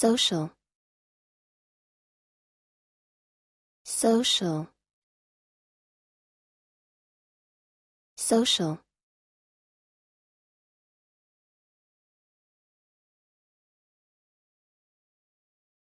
social social social